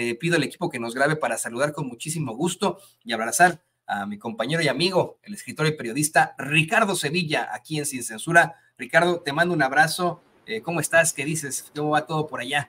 Le pido al equipo que nos grabe para saludar con muchísimo gusto y abrazar a mi compañero y amigo, el escritor y periodista Ricardo Sevilla, aquí en Sin Censura. Ricardo, te mando un abrazo. Eh, ¿Cómo estás? ¿Qué dices? ¿Cómo va todo por allá?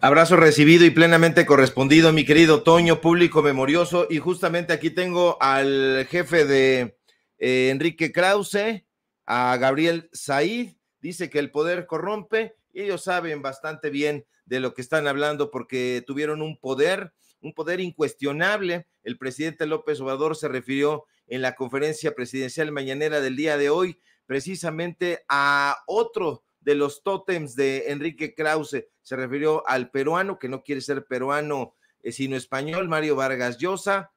Abrazo recibido y plenamente correspondido, mi querido Toño, público memorioso. Y justamente aquí tengo al jefe de eh, Enrique Krause, a Gabriel Said. Dice que el poder corrompe ellos saben bastante bien de lo que están hablando porque tuvieron un poder, un poder incuestionable. El presidente López Obrador se refirió en la conferencia presidencial mañanera del día de hoy precisamente a otro de los tótems de Enrique Krause. Se refirió al peruano, que no quiere ser peruano, eh, sino español, Mario Vargas Llosa,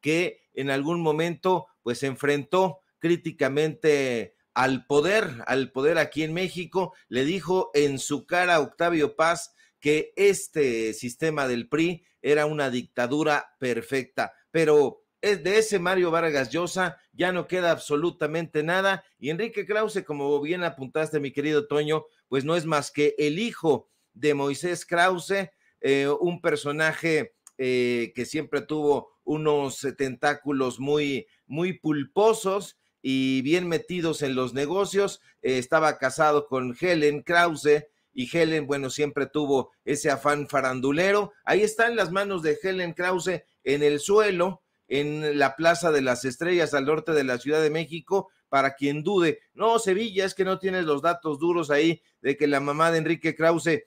que en algún momento pues enfrentó críticamente al poder, al poder aquí en México, le dijo en su cara a Octavio Paz que este sistema del PRI era una dictadura perfecta, pero es de ese Mario Vargas Llosa ya no queda absolutamente nada y Enrique Krause, como bien apuntaste mi querido Toño, pues no es más que el hijo de Moisés Krause, eh, un personaje eh, que siempre tuvo unos tentáculos muy, muy pulposos y bien metidos en los negocios. Eh, estaba casado con Helen Krause y Helen, bueno, siempre tuvo ese afán farandulero. Ahí están las manos de Helen Krause en el suelo, en la Plaza de las Estrellas al norte de la Ciudad de México. Para quien dude, no, Sevilla, es que no tienes los datos duros ahí de que la mamá de Enrique Krause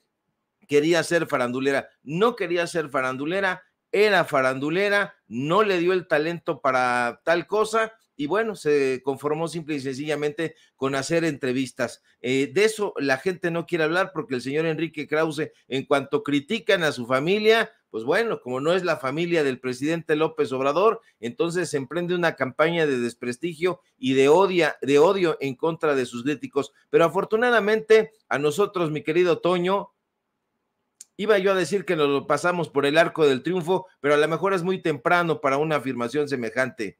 quería ser farandulera. No quería ser farandulera, era farandulera, no le dio el talento para tal cosa y bueno, se conformó simple y sencillamente con hacer entrevistas. Eh, de eso la gente no quiere hablar porque el señor Enrique Krause, en cuanto critican a su familia, pues bueno, como no es la familia del presidente López Obrador, entonces se emprende una campaña de desprestigio y de, odia, de odio en contra de sus críticos. Pero afortunadamente a nosotros, mi querido Toño, Iba yo a decir que nos lo pasamos por el arco del triunfo, pero a lo mejor es muy temprano para una afirmación semejante.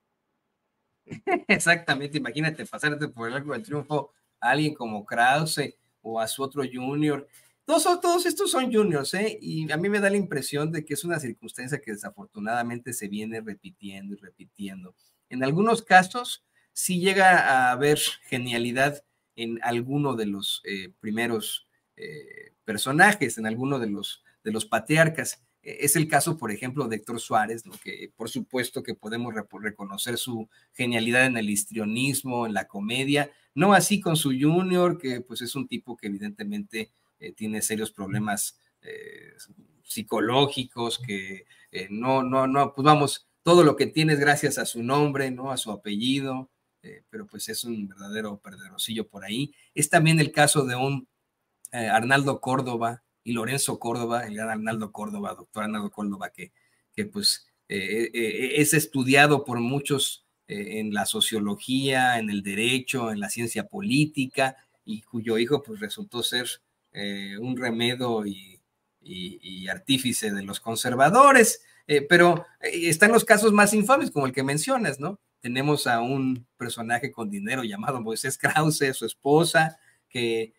Exactamente, imagínate pasarte por el arco del triunfo a alguien como Krause o a su otro junior. Todos, todos estos son juniors, ¿eh? Y a mí me da la impresión de que es una circunstancia que desafortunadamente se viene repitiendo y repitiendo. En algunos casos sí llega a haber genialidad en alguno de los eh, primeros eh, personajes, en alguno de los, de los patriarcas, e-, es el caso, por ejemplo, de Héctor Suárez, que por supuesto que podemos reconocer su genialidad en el histrionismo, en la comedia, no así con su junior, que pues es un tipo que evidentemente eh, tiene serios problemas eh, psicológicos, que eh, no, no, no, pues vamos, todo lo que tiene es gracias a su nombre, ¿no? A su apellido, pero pues es un verdadero perderosillo por ahí. Es también el caso de un Arnaldo Córdoba, y Lorenzo Córdoba, el gran Arnaldo Córdoba, doctor Arnaldo Córdoba, que, que pues eh, eh, eh, es estudiado por muchos en la sociología, en el derecho, en la ciencia política, y cuyo hijo pues resultó ser un remedo y, artífice de los conservadores. pero están los casos más infames, como el que mencionas, ¿no? Tenemos a un personaje con dinero llamado Moisés Krause, su esposa, que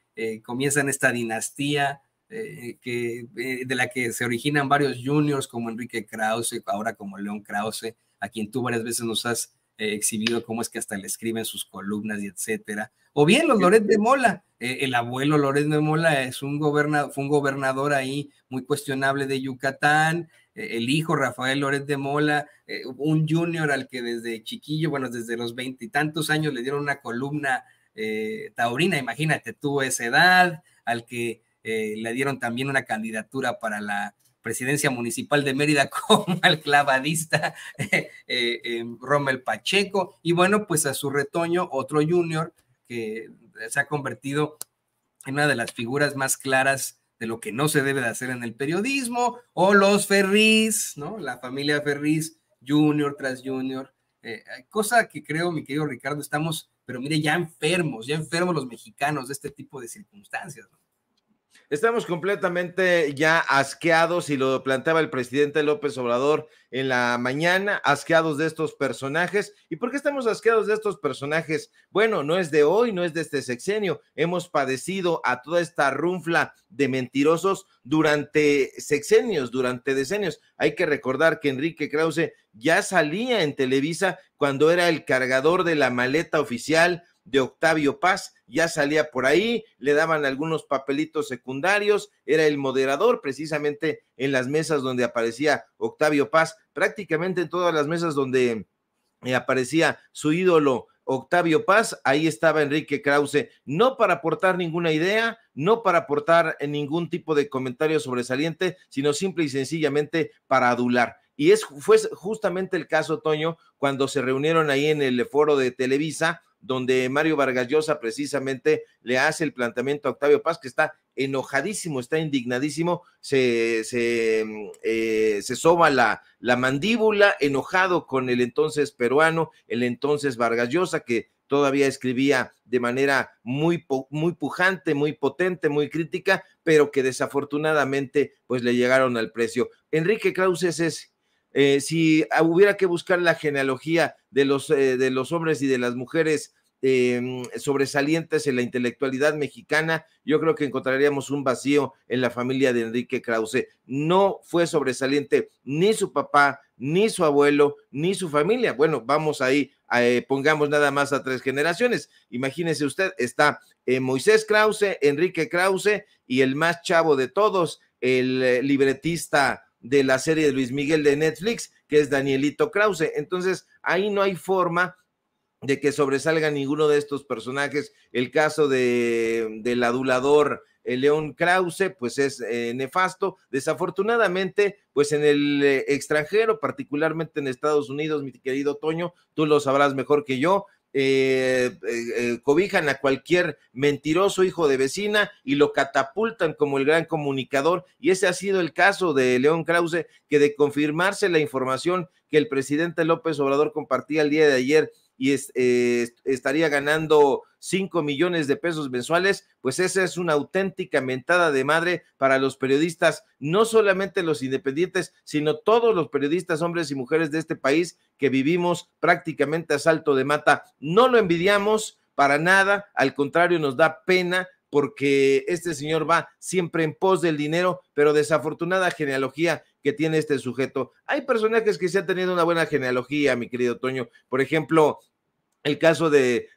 comienza en esta dinastía eh, que, eh, de la que se originan varios juniors como Enrique Krause, ahora como León Krause, a quien tú varias veces nos has eh, exhibido cómo es que hasta le escriben sus columnas y etcétera. O bien los Loret de Mola, el abuelo Loret de Mola es un fue un gobernador ahí muy cuestionable de Yucatán, el hijo Rafael Loret de Mola, un junior al que desde chiquillo, bueno, desde los veintitantos años le dieron una columna taurina, imagínate tuvo esa edad, al que eh, le dieron también una candidatura para la presidencia municipal de Mérida como al clavadista eh, eh, Rommel Pacheco. Y bueno, pues a su retoño, otro junior que se ha convertido en una de las figuras más claras de lo que no se debe de hacer en el periodismo, o los Ferris ¿no? La familia Ferris junior tras junior. cosa que creo, mi querido Ricardo, estamos, pero mire, ya enfermos, ya enfermos los mexicanos de este tipo de circunstancias. ¿no? Estamos completamente ya asqueados y lo planteaba el presidente López Obrador en la mañana, asqueados de estos personajes. ¿Y por qué estamos asqueados de estos personajes? Bueno, no es de hoy, no es de este sexenio. Hemos padecido a toda esta runfla de mentirosos durante sexenios, durante decenios. Hay que recordar que Enrique Krause ya salía en Televisa cuando era el cargador de la maleta oficial de Octavio Paz, ya salía por ahí, le daban algunos papelitos secundarios, era el moderador precisamente en las mesas donde aparecía Octavio Paz, prácticamente en todas las mesas donde eh, aparecía su ídolo Octavio Paz, ahí estaba Enrique Krause, no para aportar ninguna idea, no para aportar ningún tipo de comentario sobresaliente, sino simple y sencillamente para adular. Y es, fue justamente el caso, Toño, cuando se reunieron ahí en el foro de Televisa donde Mario Vargas Llosa precisamente le hace el planteamiento a Octavio Paz, que está enojadísimo, está indignadísimo, se, se, mm, eh, se soba la, la, mandíbula, enojado con el entonces peruano, el entonces Vargas Llosa, que todavía escribía de manera muy, muy pujante, muy potente, muy crítica, pero que desafortunadamente pues le llegaron al precio. Enrique Krauses es eh, si ah, hubiera que buscar la genealogía de los, eh, de los hombres y de las mujeres em, sobresalientes en la intelectualidad mexicana, yo creo que encontraríamos un vacío en la familia de Enrique Krause. No fue sobresaliente ni su papá, ni su abuelo, ni su familia. Bueno, vamos ahí, eh, pongamos nada más a tres generaciones. Imagínese usted, está Moisés Krause, Enrique Krause y el más chavo de todos, el libretista de la serie de Luis Miguel de Netflix, que es Danielito Krause. Entonces, ahí no hay forma de que sobresalga ninguno de estos personajes. El caso de, del adulador eh, León Krause, pues es eh, nefasto. Desafortunadamente, pues en el eh, extranjero, particularmente en Estados Unidos, mi querido Toño, tú lo sabrás mejor que yo, eh, eh, eh, cobijan a cualquier mentiroso hijo de vecina y lo catapultan como el gran comunicador. Y ese ha sido el caso de León Krause, que de confirmarse la información que el presidente López Obrador compartía el día de ayer y eh, estaría ganando 5 millones de pesos mensuales, pues esa es una auténtica mentada de madre para los periodistas, no solamente los independientes, sino todos los periodistas, hombres y mujeres de este país que vivimos prácticamente a salto de mata. No lo envidiamos para nada, al contrario, nos da pena porque este señor va siempre en pos del dinero, pero desafortunada genealogía que tiene este sujeto. Hay personajes que se han tenido una buena genealogía, mi querido Toño. Por ejemplo, el caso de,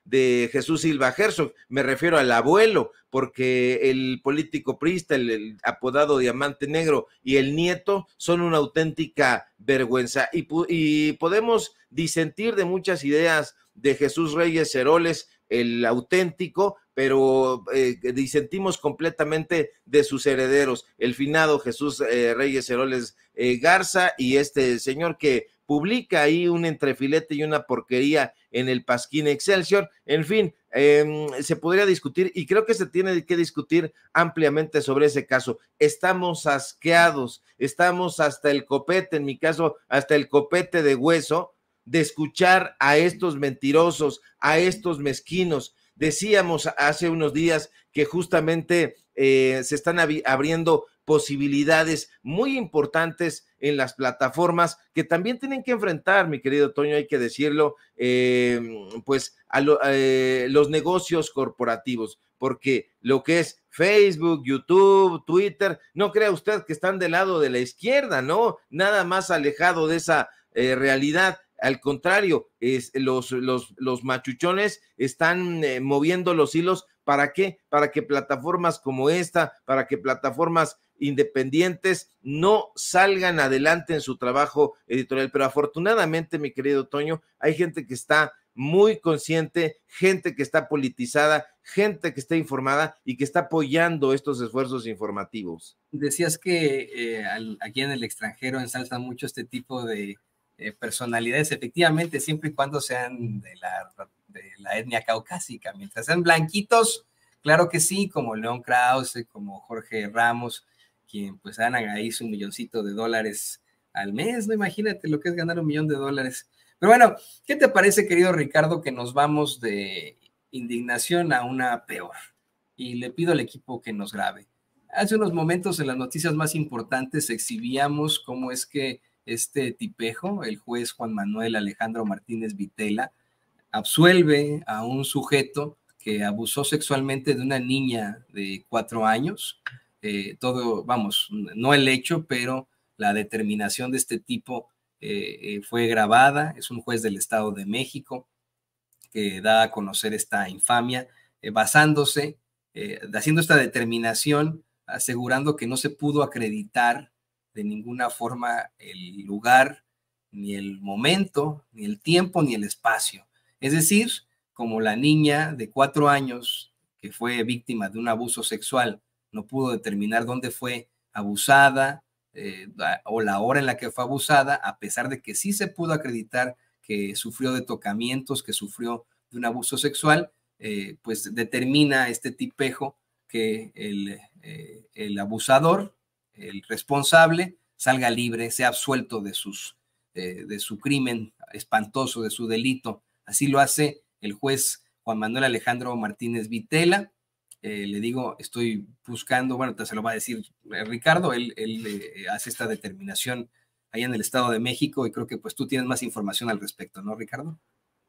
Jesús Silva Herzog, me refiero al abuelo, porque el político prista, el, apodado Diamante Negro y el nieto son una auténtica vergüenza. Y, podemos disentir de muchas ideas de Jesús Reyes Heroles, el auténtico, pero eh, disentimos completamente de sus herederos, el finado Jesús eh, Reyes Heroles eh, Garza y este señor que publica ahí un entrefilete y una porquería en el Pasquín Excelsior. En fin, em, se podría discutir y creo que se tiene que discutir ampliamente sobre ese caso. Estamos asqueados, estamos hasta el copete, en mi caso, hasta el copete de hueso, de escuchar a estos mentirosos, a estos mezquinos. Decíamos hace unos días que justamente eh, se están abriendo posibilidades muy importantes en las plataformas que también tienen que enfrentar, mi querido Toño, hay que decirlo, eh, pues a eh, los negocios corporativos, porque lo que es Facebook, YouTube, Twitter, no crea usted que están del lado de la izquierda, ¿no? Nada más alejado de esa eh, realidad. Al contrario, es, los, los, los machuchones están moviendo los hilos. ¿Para qué? Para que plataformas como esta, para que plataformas independientes no salgan adelante en su trabajo editorial. Pero afortunadamente, mi querido Toño, hay gente que está muy consciente, gente que está politizada, gente que está informada y que está apoyando estos esfuerzos informativos. Decías que eh, aquí en el extranjero ensalza mucho este tipo de eh, personalidades, efectivamente, siempre y cuando sean de la, de la etnia caucásica, mientras sean blanquitos, claro que sí, como León Krause, como Jorge Ramos, quien pues gana ahí su milloncito de dólares al mes, no imagínate lo que es ganar un millón de dólares. Pero bueno, ¿qué te parece, querido Ricardo, que nos vamos de indignación a una peor? Y le pido al equipo que nos grabe. Hace unos momentos en las noticias más importantes exhibíamos cómo es que este tipejo, el juez Juan Manuel Alejandro Martínez Vitela, absuelve a un sujeto que abusó sexualmente de una niña de cuatro años eh, todo, vamos, no el hecho, pero la determinación de este tipo eh, eh, fue grabada, es un juez del Estado de México que da a conocer esta infamia, basándose, haciendo esta determinación, asegurando que no se pudo acreditar de ninguna forma el lugar, ni el momento, ni el tiempo, ni el espacio. Es decir, como la niña de cuatro años que fue víctima de un abuso sexual no pudo determinar dónde fue abusada eh, o la hora en la que fue abusada, a pesar de que sí se pudo acreditar que sufrió de tocamientos, que sufrió de un abuso sexual, eh, pues determina este tipejo que eh, el, abusador, el responsable, salga libre, sea absuelto de, sus, de su crimen espantoso, de su delito. Así lo hace el juez Juan Manuel Alejandro Martínez Vitela, eh, le digo, estoy buscando, bueno, te se lo va a decir eh, Ricardo, él, eh, hace esta determinación allá en el Estado de México y creo que pues tú tienes más información al respecto, ¿no, Ricardo?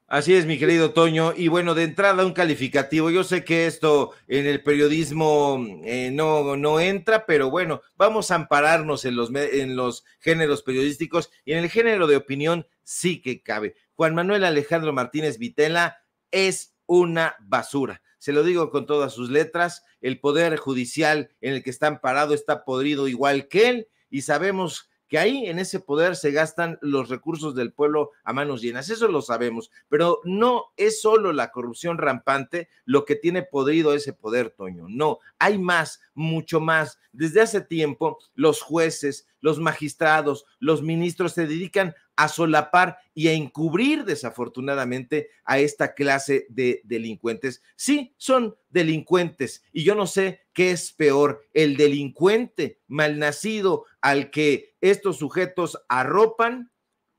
Así es, mi querido Toño. Y bueno, de entrada un calificativo. Yo sé que esto en el periodismo mm, no, no entra, pero bueno, vamos a ampararnos en los, en los géneros periodísticos y en el género de opinión sí que cabe. Juan Manuel Alejandro Martínez Vitela es una basura se lo digo con todas sus letras, el poder judicial en el que están parado está podrido igual que él y sabemos que ahí en ese poder se gastan los recursos del pueblo a manos llenas, eso lo sabemos, pero no es solo la corrupción rampante lo que tiene podrido ese poder, Toño, no, hay más, mucho más. Desde hace tiempo los jueces, los magistrados, los ministros se dedican a solapar y a encubrir desafortunadamente a esta clase de delincuentes. Sí, son delincuentes y yo no sé qué es peor, el delincuente malnacido al que estos sujetos arropan,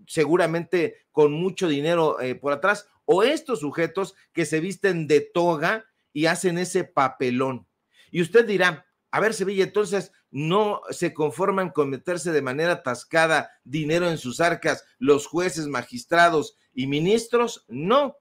seguramente con mucho dinero eh, por atrás, o estos sujetos que se visten de toga y hacen ese papelón. Y usted dirá, a ver, Sevilla, entonces, no se conforman con meterse de manera atascada dinero en sus arcas, los jueces, magistrados y ministros, no,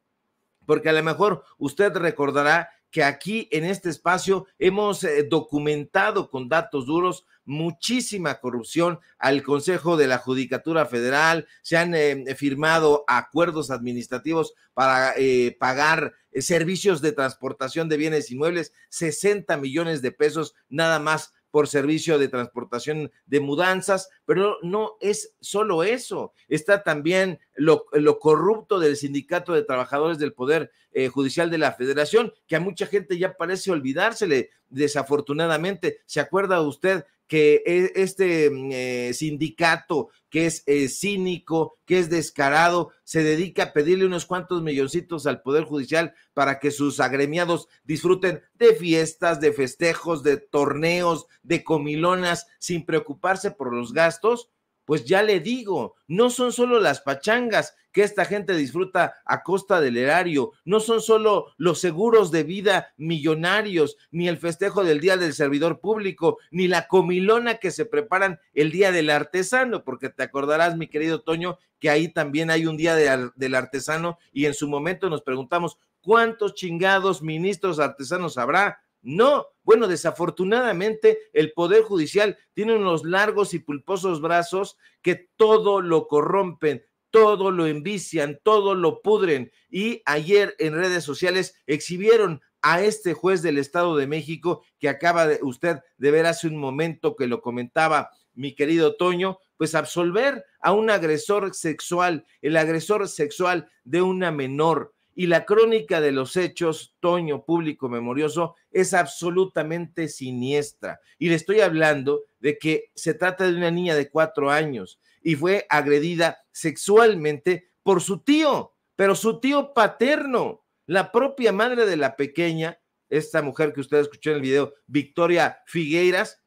porque a lo mejor usted recordará que aquí en este espacio hemos eh, documentado con datos duros muchísima corrupción al Consejo de la Judicatura Federal, se han eh, firmado acuerdos administrativos para eh, pagar servicios de transportación de bienes inmuebles, 60 millones de pesos nada más por servicio de transportación de mudanzas, pero no es solo eso, está también lo, corrupto del sindicato de trabajadores del Poder eh, Judicial de la Federación, que a mucha gente ya parece olvidársele, desafortunadamente. ¿Se acuerda usted que e, este mm, eh, sindicato que es eh, cínico, que es descarado, se dedica a pedirle unos cuantos milloncitos al Poder Judicial para que sus agremiados disfruten de fiestas, de festejos, de torneos, de comilonas, sin preocuparse por los gastos pues ya le digo, no son solo las pachangas que esta gente disfruta a costa del erario, no son solo los seguros de vida millonarios, ni el festejo del Día del Servidor Público, ni la comilona que se preparan el Día del Artesano, porque te acordarás, mi querido Toño, que ahí también hay un Día del Artesano y en su momento nos preguntamos, ¿cuántos chingados ministros artesanos habrá? No, bueno, desafortunadamente el Poder Judicial tiene unos largos y pulposos brazos que todo lo corrompen, todo lo envician, todo lo pudren. Y ayer en redes sociales exhibieron a este juez del Estado de México que acaba de usted de ver hace un momento que lo comentaba mi querido Toño, pues absolver a un agresor sexual, el agresor sexual de una menor y la crónica de los hechos, Toño Público Memorioso, es absolutamente siniestra. Y le estoy hablando de que se trata de una niña de cuatro años y fue agredida sexualmente por su tío, pero su tío paterno, la propia madre de la pequeña, esta mujer que usted escuchó en el video, Victoria Figueiras,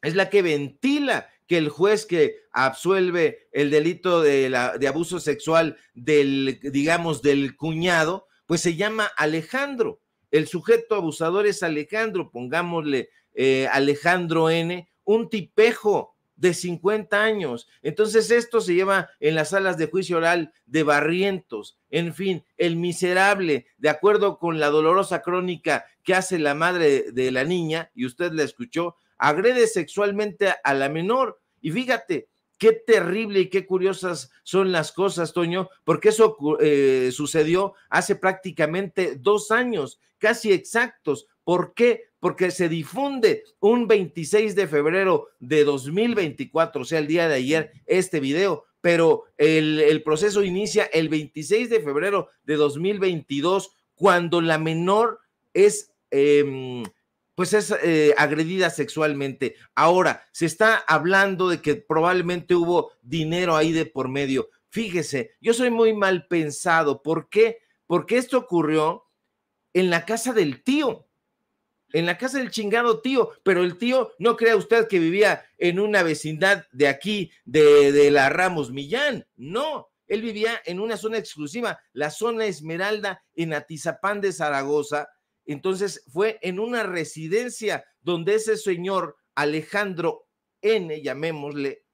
es la que ventila que el juez que absuelve el delito de, la, abuso sexual del, digamos, del cuñado, pues se llama Alejandro. El sujeto abusador es Alejandro, pongámosle eh, Alejandro N, un tipejo de 50 años. Entonces esto se lleva en las salas de juicio oral de Barrientos. En fin, el miserable, de acuerdo con la dolorosa crónica que hace la madre de la niña, y usted la escuchó, agrede sexualmente a la menor. Y fíjate, qué terrible y qué curiosas son las cosas, Toño, porque eso eh, sucedió hace prácticamente dos años, casi exactos. ¿Por qué? Porque se difunde un 26 de febrero de 2024, o sea, el día de ayer, este video, pero el, proceso inicia el 26 de febrero de 2022, cuando la menor es em, pues es eh, agredida sexualmente. Ahora, se está hablando de que probablemente hubo dinero ahí de por medio. Fíjese, yo soy muy mal pensado. ¿Por qué? Porque esto ocurrió en la casa del tío, en la casa del chingado tío, pero el tío, no crea usted que vivía en una vecindad de aquí, de, de la Ramos Millán, no, él vivía en una zona exclusiva, la zona Esmeralda en Atizapán de Zaragoza, entonces fue en una residencia donde ese señor Alejandro N, llamémosle,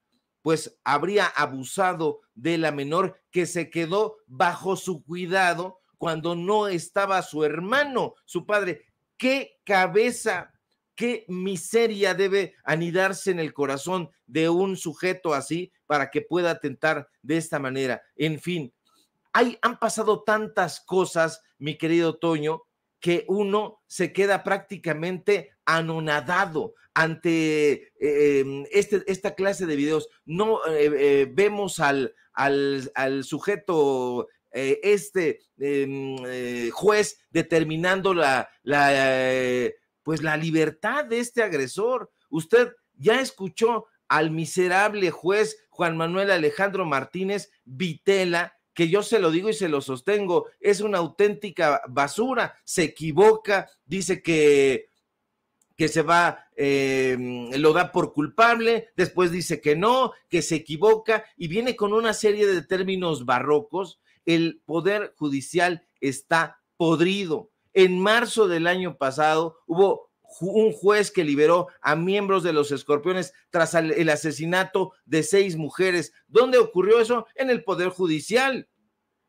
pues habría abusado de la menor que se quedó bajo su cuidado cuando no estaba su hermano, su padre. ¿Qué cabeza, qué miseria debe anidarse en el corazón de un sujeto así para que pueda atentar de esta manera? En fin, hay, han pasado tantas cosas, mi querido Toño, que uno se queda prácticamente anonadado ante eh, em, este, esta clase de videos. No eh, eh, vemos al, al, sujeto este em, juez determinando la, la pues la libertad de este agresor. Usted ya escuchó al miserable juez Juan Manuel Alejandro Martínez Vitela que yo se lo digo y se lo sostengo, es una auténtica basura, se equivoca, dice que, que se va, eh, lo da por culpable, después dice que no, que se equivoca y viene con una serie de términos barrocos. El Poder Judicial está podrido. En marzo del año pasado hubo un juez que liberó a miembros de los escorpiones tras el asesinato de seis mujeres. ¿Dónde ocurrió eso? En el Poder Judicial.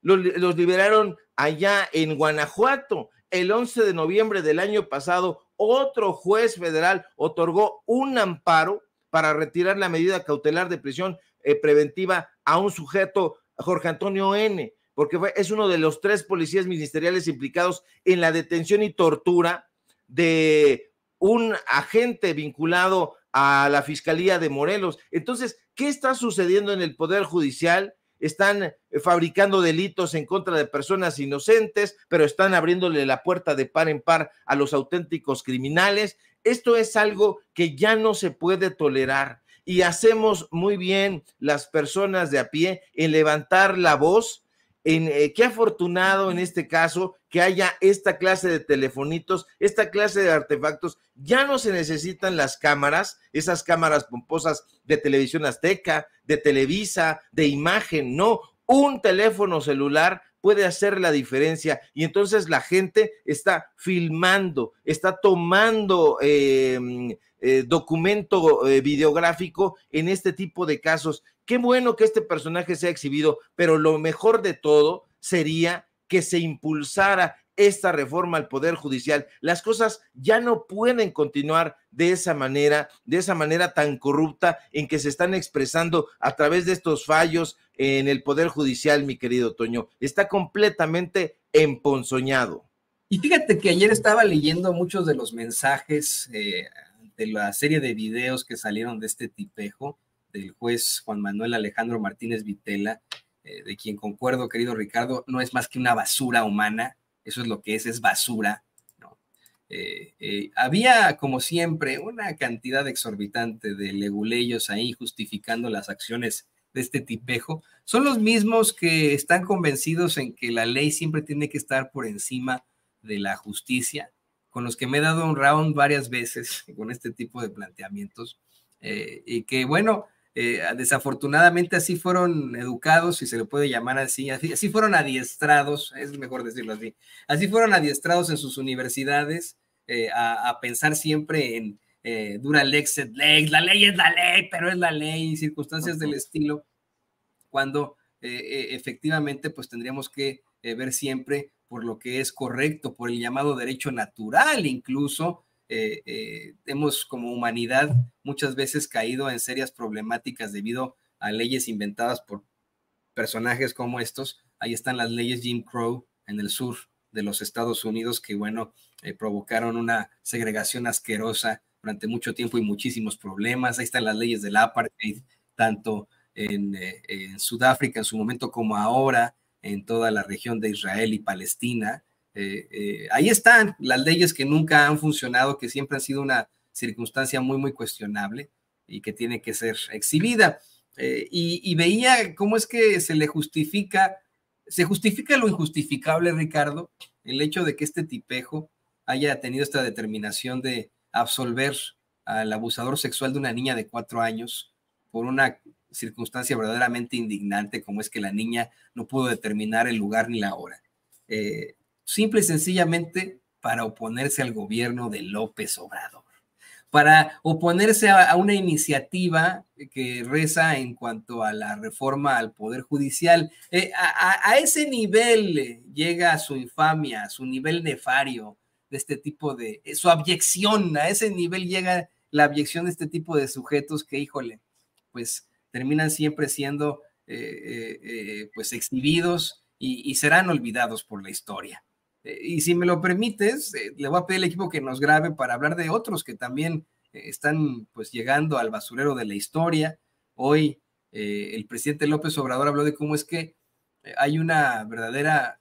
Los, liberaron allá en Guanajuato. El 11 de noviembre del año pasado, otro juez federal otorgó un amparo para retirar la medida cautelar de prisión eh, preventiva a un sujeto, Jorge Antonio N., porque es uno de los tres policías ministeriales implicados en la detención y tortura de un agente vinculado a la Fiscalía de Morelos. Entonces, ¿qué está sucediendo en el Poder Judicial? Están eh, fabricando delitos en contra de personas inocentes, pero están abriéndole la puerta de par en par a los auténticos criminales. Esto es algo que ya no se puede tolerar y hacemos muy bien las personas de a pie en levantar la voz en eh, qué afortunado en este caso que haya esta clase de telefonitos, esta clase de artefactos. Ya no se necesitan las cámaras, esas cámaras pomposas de televisión azteca, de Televisa, de imagen, no. Un teléfono celular puede hacer la diferencia. Y entonces la gente está filmando, está tomando em, eh, documento eh, videográfico en este tipo de casos. Qué bueno que este personaje sea exhibido, pero lo mejor de todo sería que se impulsara esta reforma al Poder Judicial. Las cosas ya no pueden continuar de esa manera, de esa manera tan corrupta en que se están expresando a través de estos fallos, en el Poder Judicial, mi querido Toño. Está completamente emponzoñado. Y fíjate que ayer estaba leyendo muchos de los mensajes eh, de la serie de videos que salieron de este tipejo del juez Juan Manuel Alejandro Martínez Vitela, eh, de quien concuerdo, querido Ricardo, no es más que una basura humana, eso es lo que es, es basura. Eh, había, como siempre, una cantidad exorbitante de leguleyos ahí justificando las acciones de este tipejo, son los mismos que están convencidos en que la ley siempre tiene que estar por encima de la justicia, con los que me he dado un round varias veces con este tipo de planteamientos, eh, y que bueno, eh, desafortunadamente así fueron educados, si se le puede llamar así, así, fueron adiestrados, es mejor decirlo así, así fueron adiestrados en sus universidades eh, a, a, pensar siempre en, eh, dura lex lex, la ley es la ley, pero es la ley, circunstancias del estilo, cuando eh, eh, efectivamente pues tendríamos que ver siempre por lo que es correcto, por el llamado derecho natural incluso. hemos como humanidad muchas veces caído en serias problemáticas debido a leyes inventadas por personajes como estos. Ahí están las leyes Jim Crow en el sur de los Estados Unidos que, bueno, provocaron una segregación asquerosa durante mucho tiempo y muchísimos problemas. Ahí están las leyes del apartheid, tanto eh, en, Sudáfrica en su momento como ahora en toda la región de Israel y Palestina. Eh, eh, ahí están las leyes que nunca han funcionado, que siempre han sido una circunstancia muy, muy cuestionable y que tiene que ser exhibida. y, veía cómo es que se le justifica, se justifica lo injustificable, Ricardo, el hecho de que este tipejo haya tenido esta determinación de absolver al abusador sexual de una niña de cuatro años por una circunstancia verdaderamente indignante como es que la niña no pudo determinar el lugar ni la hora. Eh, simple y sencillamente para oponerse al gobierno de López Obrador, para oponerse a, una iniciativa que reza en cuanto a la reforma al Poder Judicial. Eh, a, a, ese nivel llega su infamia, su nivel nefario, de este tipo de, eh, su abyección, a ese nivel llega la abyección de este tipo de sujetos que, híjole, pues terminan siempre siendo eh, eh, pues exhibidos y, serán olvidados por la historia. y si me lo permites, le voy a pedir al equipo que nos grabe para hablar de otros que también están pues llegando al basurero de la historia. Hoy el presidente López Obrador habló de cómo es que hay una verdadera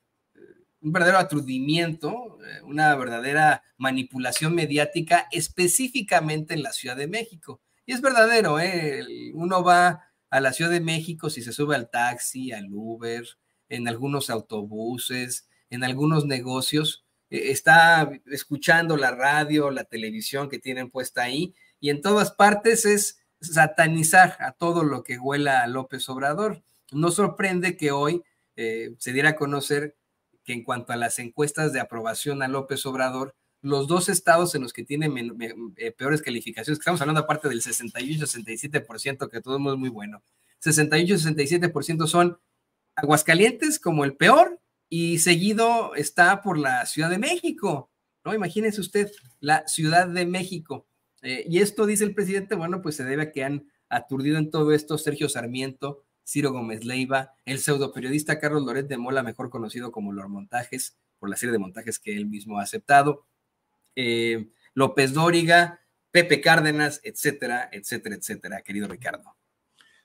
un verdadero atrudimiento, eh, una verdadera manipulación mediática específicamente en la Ciudad de México. Y es verdadero, ¿eh? uno va a la Ciudad de México si se sube al taxi, al Uber, en algunos autobuses, en algunos negocios, eh, está escuchando la radio, la televisión que tienen puesta ahí, y en todas partes es satanizar a todo lo que huela a López Obrador. No sorprende que hoy se diera a conocer que en cuanto a las encuestas de aprobación a López Obrador, los dos estados en los que tiene eh, peores calificaciones, que estamos hablando aparte del 68 67%, que todo el mundo es muy bueno, 68 67% son Aguascalientes como el peor y seguido está por la Ciudad de México, ¿no? imagínense usted, la Ciudad de México. Eh, y esto, dice el presidente, bueno, pues se debe a que han aturdido en todo esto Sergio Sarmiento Ciro Gómez Leiva, el pseudo periodista Carlos Loret de Mola, mejor conocido como los Montajes, por la serie de montajes que él mismo ha aceptado, eh, López Dóriga, Pepe Cárdenas, etcétera, etcétera, etcétera, querido Ricardo.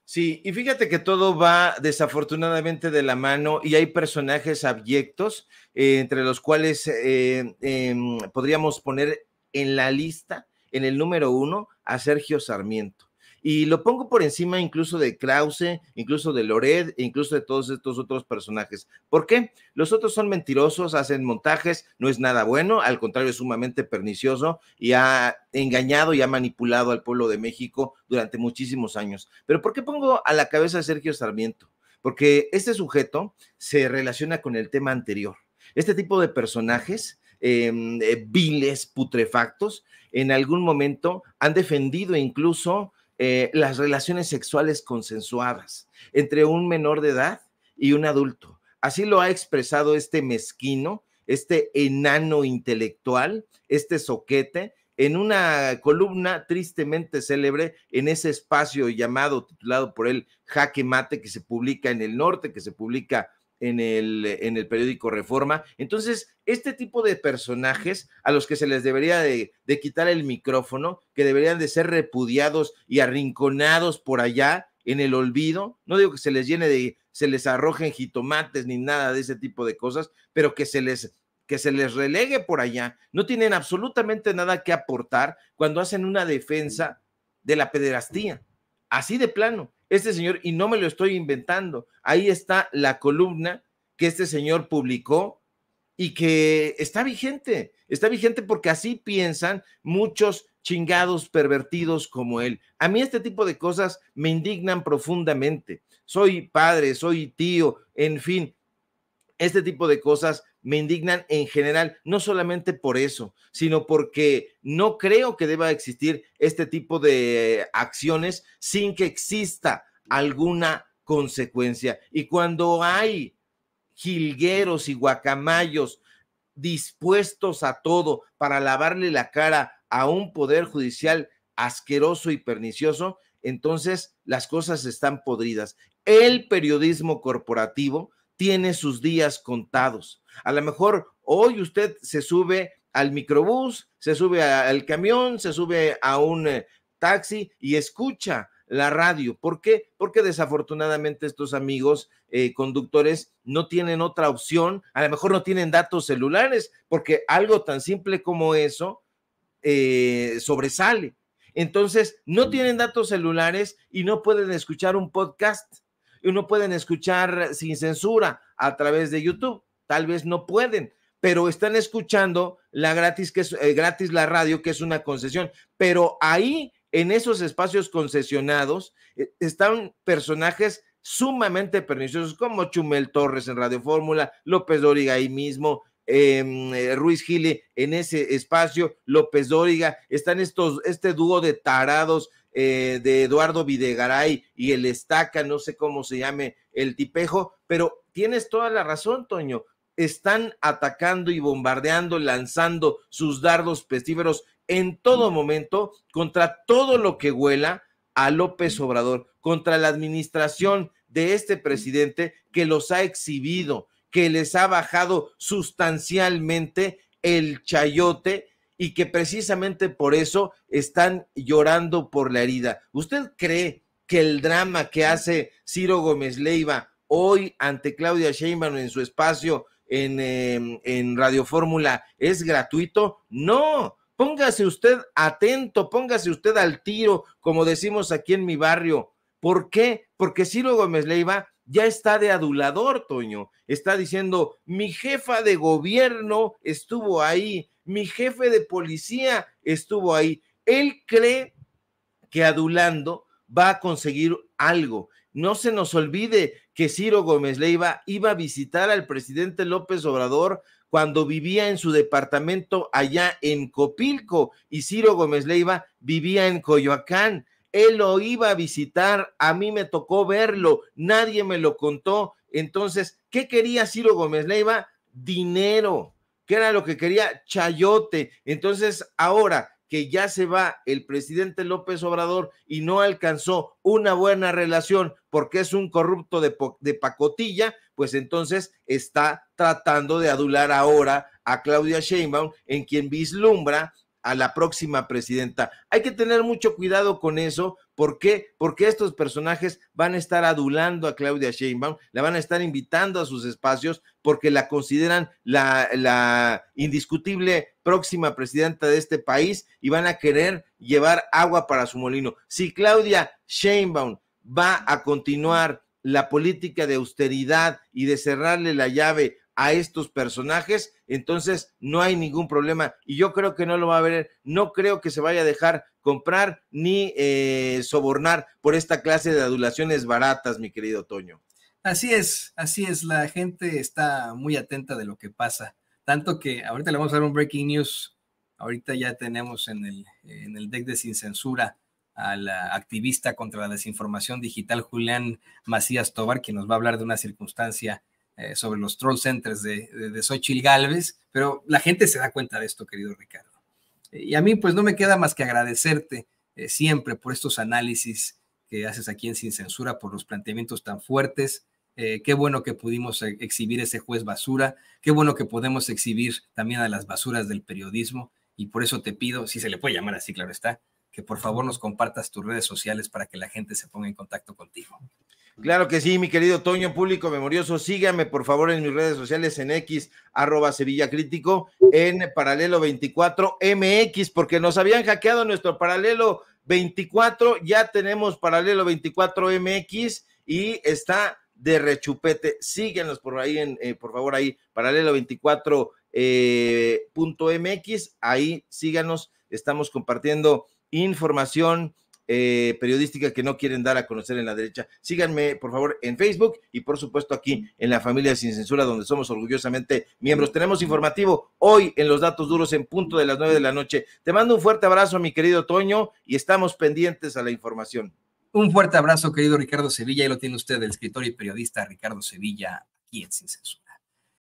Sí, y fíjate que todo va desafortunadamente de la mano y hay personajes abyectos, eh, entre los cuales eh, em, podríamos poner en la lista, en el número uno, a Sergio Sarmiento. Y lo pongo por encima incluso de Krause, incluso de Lored, incluso de todos estos otros personajes. ¿Por qué? Los otros son mentirosos, hacen montajes, no es nada bueno, al contrario, es sumamente pernicioso y ha engañado y ha manipulado al pueblo de México durante muchísimos años. Pero ¿por qué pongo a la cabeza a Sergio Sarmiento? Porque este sujeto se relaciona con el tema anterior. Este tipo de personajes em, eh, viles, putrefactos, en algún momento han defendido incluso eh, las relaciones sexuales consensuadas entre un menor de edad y un adulto. Así lo ha expresado este mezquino, este enano intelectual, este soquete, en una columna tristemente célebre en ese espacio llamado, titulado por él Jaque Mate, que se publica en el norte, que se publica en el, en el periódico Reforma. Entonces, este tipo de personajes a los que se les debería de, quitar el micrófono, que deberían de ser repudiados y arrinconados por allá en el olvido, no digo que se les llene de, se les arrojen jitomates ni nada de ese tipo de cosas, pero que se les que se les relegue por allá. No tienen absolutamente nada que aportar cuando hacen una defensa de la pederastía. Así de plano este señor, y no me lo estoy inventando, ahí está la columna que este señor publicó y que está vigente, está vigente porque así piensan muchos chingados pervertidos como él. A mí este tipo de cosas me indignan profundamente. Soy padre, soy tío, en fin, este tipo de cosas me indignan en general, no solamente por eso, sino porque no creo que deba existir este tipo de acciones sin que exista alguna consecuencia. Y cuando hay jilgueros y guacamayos dispuestos a todo para lavarle la cara a un poder judicial asqueroso y pernicioso, entonces las cosas están podridas. El periodismo corporativo tiene sus días contados. A lo mejor hoy usted se sube al microbús, se sube al camión, se sube a un eh, taxi y escucha la radio. ¿Por qué? Porque desafortunadamente estos amigos eh, conductores no tienen otra opción, a lo mejor no tienen datos celulares, porque algo tan simple como eso eh, sobresale. Entonces, no tienen datos celulares y no pueden escuchar un podcast. Uno pueden escuchar sin censura a través de YouTube. Tal vez no pueden, pero están escuchando la gratis, que es eh, gratis la radio, que es una concesión. Pero ahí, en esos espacios concesionados, eh, están personajes sumamente perniciosos, como Chumel Torres en Radio Fórmula, López Dóriga ahí mismo, em, eh, Ruiz Gile en ese espacio, López Dóriga, están estos, este dúo de tarados eh, de Eduardo Videgaray y el Estaca, no sé cómo se llame el tipejo, pero tienes toda la razón, Toño. Están atacando y bombardeando, lanzando sus dardos pestíferos en todo mm. momento contra todo lo que huela a López mm. Obrador, contra la administración de este mm. presidente que los ha exhibido, que les ha bajado sustancialmente el chayote y que precisamente por eso están llorando por la herida. ¿Usted cree que el drama que hace Ciro Gómez Leiva hoy ante Claudia Sheinbaum en su espacio en, em, en Radio Fórmula es gratuito? No, póngase usted atento, póngase usted al tiro, como decimos aquí en mi barrio. ¿Por qué? Porque Ciro Gómez Leiva ya está de adulador, Toño. Está diciendo, mi jefa de gobierno estuvo ahí, mi jefe de policía estuvo ahí. Él cree que adulando va a conseguir algo. No se nos olvide que Ciro Gómez Leiva iba a visitar al presidente López Obrador cuando vivía en su departamento allá en Copilco y Ciro Gómez Leiva vivía en Coyoacán. Él lo iba a visitar, a mí me tocó verlo, nadie me lo contó. Entonces, ¿qué quería Ciro Gómez Leiva? Dinero, ¿Qué era lo que quería Chayote. Entonces, ahora que ya se va el presidente López Obrador y no alcanzó una buena relación porque es un corrupto de, de pacotilla, pues entonces está tratando de adular ahora a Claudia Sheinbaum, en quien vislumbra a la próxima presidenta. Hay que tener mucho cuidado con eso. ¿Por qué? Porque estos personajes van a estar adulando a Claudia Sheinbaum, la van a estar invitando a sus espacios porque la consideran la, la indiscutible próxima presidenta de este país y van a querer llevar agua para su molino. Si Claudia Sheinbaum va a continuar la política de austeridad y de cerrarle la llave a estos personajes, entonces no hay ningún problema. Y yo creo que no lo va a ver, no creo que se vaya a dejar comprar ni eh, sobornar por esta clase de adulaciones baratas, mi querido Toño. Así es, así es, la gente está muy atenta de lo que pasa. Tanto que ahorita le vamos a dar un breaking news, ahorita ya tenemos en el, en el deck de Sin Censura al activista contra la desinformación digital Julián Macías Tobar, que nos va a hablar de una circunstancia eh, sobre los troll centers de, de, de Xochitl Galvez, pero la gente se da cuenta de esto, querido Ricardo. Y a mí, pues no me queda más que agradecerte eh, siempre por estos análisis que haces aquí en Sin Censura, por los planteamientos tan fuertes. Eh, qué bueno que pudimos exhibir ese juez basura, qué bueno que podemos exhibir también a las basuras del periodismo. Y por eso te pido, si se le puede llamar así, claro está, que por favor nos compartas tus redes sociales para que la gente se ponga en contacto contigo. Claro que sí, mi querido Toño, público memorioso, síganme por favor en mis redes sociales en X, arroba Sevilla Crítico, en Paralelo 24 MX, porque nos habían hackeado nuestro Paralelo 24, ya tenemos Paralelo 24 MX y está de rechupete. Síguenos por ahí, en, eh, por favor, ahí, Paralelo 24 eh, punto MX, ahí síganos, estamos compartiendo información eh, periodística que no quieren dar a conocer en la derecha. Síganme, por favor, en Facebook y, por supuesto, aquí en la familia Sin Censura, donde somos orgullosamente miembros. Tenemos informativo hoy en Los Datos Duros en punto de las nueve de la noche. Te mando un fuerte abrazo, mi querido Toño, y estamos pendientes a la información. Un fuerte abrazo, querido Ricardo Sevilla. y lo tiene usted, el escritor y periodista Ricardo Sevilla, aquí en Sin Censura.